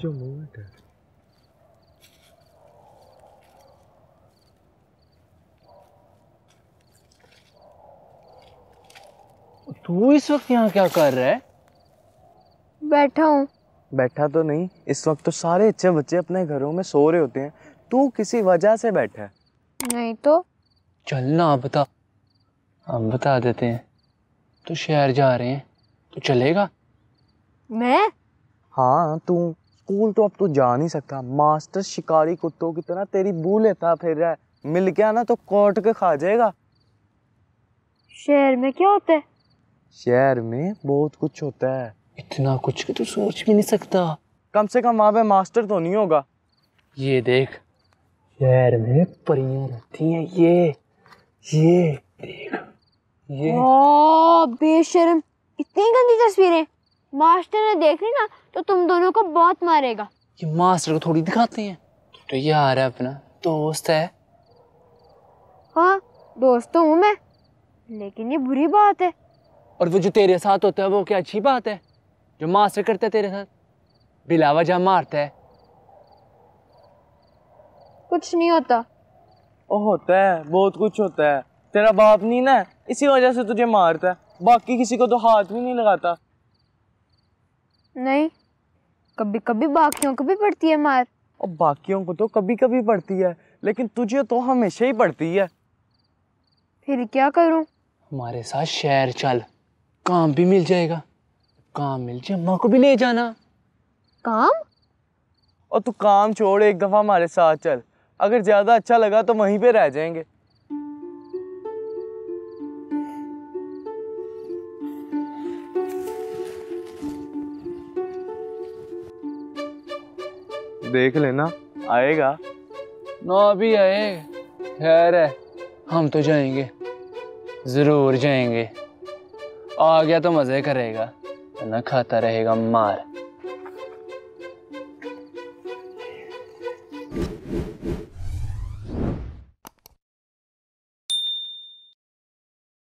जो मूवमेंट है तू इस वक्त यहाँ क्या कर रहा है बैठा हूँ बैठा तो नहीं इस वक्त तो सारे अच्छे बच्चे अपने घरों में सो रहे होते हैं तू किसी वजह से बैठा है नहीं तो चल ना बता हम बता देते हैं तू शहर जा रहे हैं तू तो चलेगा मैं हाँ तू स्कूल तो अब तू जा नहीं सकता मास्टर शिकारी कुत्तों की तरह तेरी बू लेता फिर रहा है मिल गया ना तो कोट के खा जाएगा शहर में क्या होता है शहर में बहुत कुछ होता है इतना कुछ कि तू सोच भी नहीं सकता कम से कम वहां पे मास्टर तो नहीं होगा ये देख शहर में परियां रहती हैं ये ये देख ये ओ बेशर्म इतनी गंदी तस्वीरें मास्टर ने देख ली ना तो तुम दोनों को बहुत मारेगा ये मास्टर को थोड़ी दिखाते हैं तो ये आ रहा है अपना दोस्त है हाँ दोस्त तो हूँ मैं लेकिन ये बुरी बात है और वो जो तेरे साथ होता है वो क्या अच्छी बात है जो मास्टर करता है तेरे साथ बिलावा जहाँ मारता है कुछ नहीं होता ओ होता है बहुत कुछ होता है तेरा बाप नहीं ना इसी वजह से तुझे मारता है बाकी किसी को तो हाथ भी नहीं लगाता नहीं कभी कभी बाकियों को भी पड़ती है मार और बाकियों को तो कभी कभी पड़ती है लेकिन तुझे तो हमेशा ही पड़ती है फिर क्या करूं? हमारे साथ शहर चल काम भी मिल जाएगा काम मिल जाए माँ को भी ले जाना काम और तू काम छोड़ एक दफा हमारे साथ चल अगर ज्यादा अच्छा लगा तो वहीं पे रह जाएंगे देख लेना आएगा ना भी आए खैर है हम तो जाएंगे ज़रूर जाएंगे आ गया तो मज़े करेगा ना खाता रहेगा मार